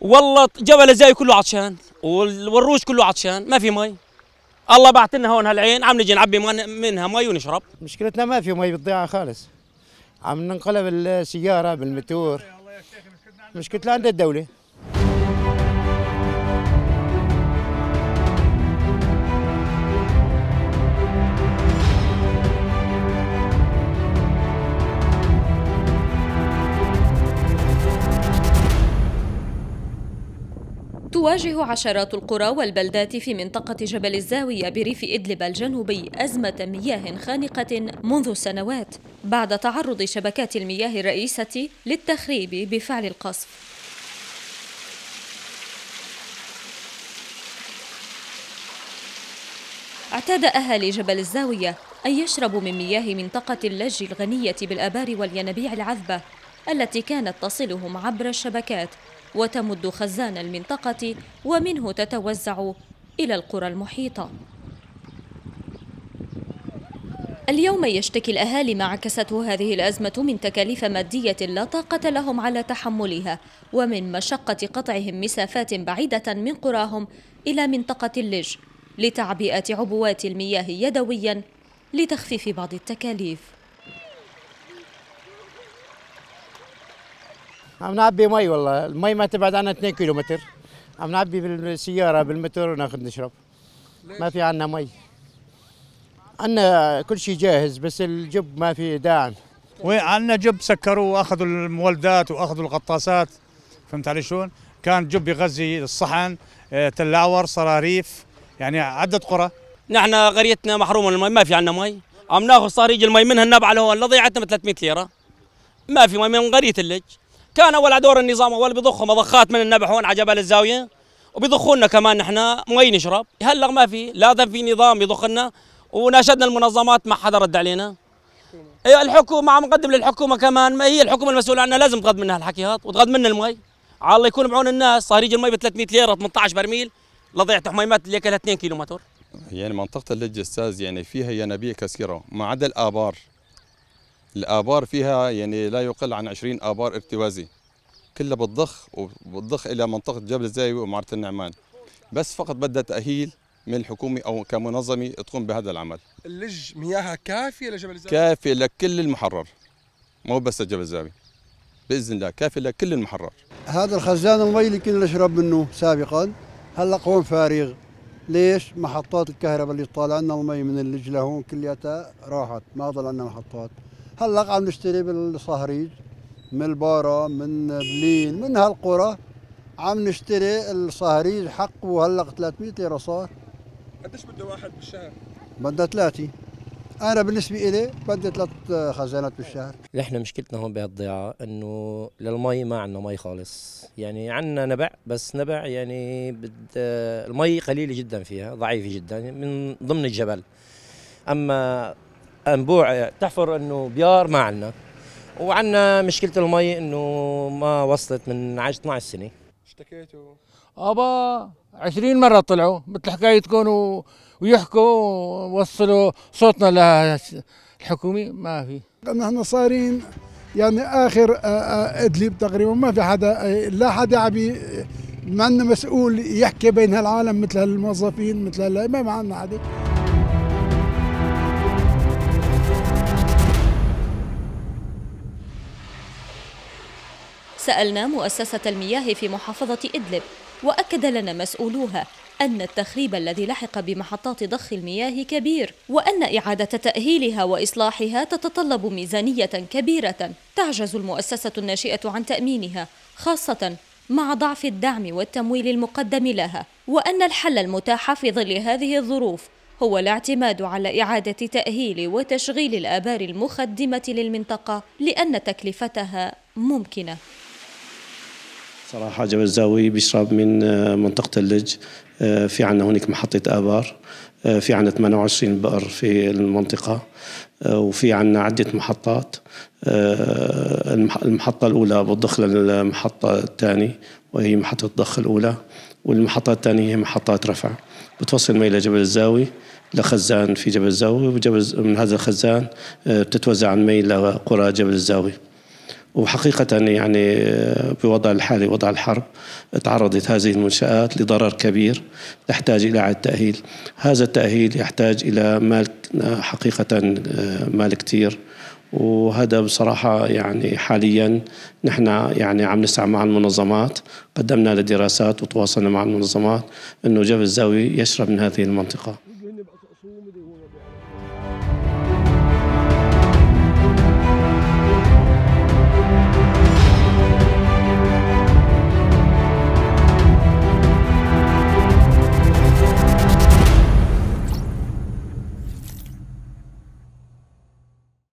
والله جبل الزاي كله عطشان والروج كله عطشان ما في مي الله بعت لنا هون هالعين عم نجي نعبي منها مي ونشرب مشكلتنا ما في مي بالضيعه خالص عم ننقلب السياره بالمتور مشكلتنا عند الدوله تواجه عشرات القرى والبلدات في منطقة جبل الزاوية بريف إدلب الجنوبي أزمة مياه خانقة منذ سنوات بعد تعرض شبكات المياه الرئيسة للتخريب بفعل القصف اعتاد أهالي جبل الزاوية أن يشربوا من مياه منطقة اللج الغنية بالآبار والينابيع العذبة التي كانت تصلهم عبر الشبكات وتمد خزان المنطقة ومنه تتوزع إلى القرى المحيطة اليوم يشتكي الأهالي ما عكسته هذه الأزمة من تكاليف مادية لا طاقة لهم على تحملها ومن مشقة قطعهم مسافات بعيدة من قراهم إلى منطقة اللج لتعبئة عبوات المياه يدويا لتخفيف بعض التكاليف عم نعبي مي والله المي ما تبعد عنا 2 كيلومتر عم نعبي بالسيارة بالمتر وناخذ نشرب ما في عنا مي عنا كل شيء جاهز بس الجب ما في داعم وين عنا جب سكروه واخذوا المولدات واخذوا الغطاسات فهمت علي شلون؟ كان جب يغذي الصحن آه، تلاور صراريف يعني عده قرى نحن قريتنا محرومه من المي ما في عندنا مي عم ناخذ صاريج المي منها النبعه لهون لضيعتنا ب 300 ليره ما في مي من قريه اللج كان اول دور النظام اول بيضخوا مضخات من النبح هون على جبل الزاويه وبيضخوا لنا كمان نحن مي نشرب هلا ما في لا في نظام يضخ لنا وناشدنا المنظمات ما حدا رد علينا إيه، الحكومه عم نقدم للحكومه كمان ما هي الحكومه المسؤوله عنها لازم تغض منها هالحكي هذا وتغض منا المي على الله يكون بعون الناس صار يجي المي ب 300 ليره 18 برميل لضيعت حميمات اللي كلها 2 كيلو متر يعني منطقه اللج استاذ يعني فيها ينابيع كثيره ما عدا الابار الآبار فيها يعني لا يقل عن 20 آبار ارتوازي كلها بتضخ وبتضخ إلى منطقة جبل الزاوي ومعرة النعمان بس فقط بدها تأهيل من الحكومة أو كمنظمة تقوم بهذا العمل اللج مياهها كافية لجبل الزاوي؟ كافية لكل المحرر مو بس لجبل الزاوي باذن الله كافي لكل المحرر. هذا الخزان المي اللي كنا نشرب منه سابقا هلا قوم فارغ. ليش؟ محطات الكهرباء اللي طالعنا لنا المي من اللج لهون كلياتها راحت، ما ضل عندنا محطات. هلا عم نشتري بالصهريج من البارة من بلين من هالقرى عم نشتري الصهريج حقه هلا 300 ليرة صار قديش بده واحد بالشهر؟ بدها ثلاثة انا بالنسبه إلي بدي ثلاث خزانات بالشهر نحن مشكلتنا هون بهالضيعه انه للمي ما عندنا مي خالص يعني عندنا نبع بس نبع يعني بد المي قليله جدا فيها ضعيفه جدا من ضمن الجبل اما انبوع تحفر انه بيار ما عندنا وعندنا مشكله المي انه ما وصلت من 12 سنه اشتكيتوا ابا 20 مره طلعوا مثل حكايتكم و... ويحكوا ووصلوا صوتنا للحكومه ما في نحن صايرين يعني اخر آه، آه، ادلب تقريبا ما في حدا لا حدا عم ما عندنا مسؤول يحكي بين هالعالم مثل هالموظفين مثل هلا ما عندنا حدا سألنا مؤسسة المياه في محافظة إدلب وأكد لنا مسؤولوها أن التخريب الذي لحق بمحطات ضخ المياه كبير وأن إعادة تأهيلها وإصلاحها تتطلب ميزانية كبيرة تعجز المؤسسة الناشئة عن تأمينها خاصة مع ضعف الدعم والتمويل المقدم لها وأن الحل المتاح في ظل هذه الظروف هو الاعتماد على إعادة تأهيل وتشغيل الآبار المخدمة للمنطقة لأن تكلفتها ممكنة صراحة جبل الزاوية بيشرب من آه، منطقة اللج آه، في عندنا هناك محطة آبار آه، في عندنا 28 بئر في المنطقة وفي عندنا عدة محطات المحطة الأولى بتضخ للمحطة الثانية وهي محطة الضخ الأولى والمحطة الثانية هي محطات رفع بتوصل مي لجبل الزاوي لخزان في جبل الزاوي وجبل من هذا الخزان بتتوزع المي لقرى جبل الزاوي وحقيقة يعني بوضع الحالي وضع الحرب تعرضت هذه المنشآت لضرر كبير تحتاج إلى إعادة تأهيل هذا التأهيل يحتاج إلى مال حقيقة مال كتير وهذا بصراحة يعني حاليا نحن يعني عم نسعى مع المنظمات قدمنا لدراسات وتواصلنا مع المنظمات أنه جبل الزاوية يشرب من هذه المنطقة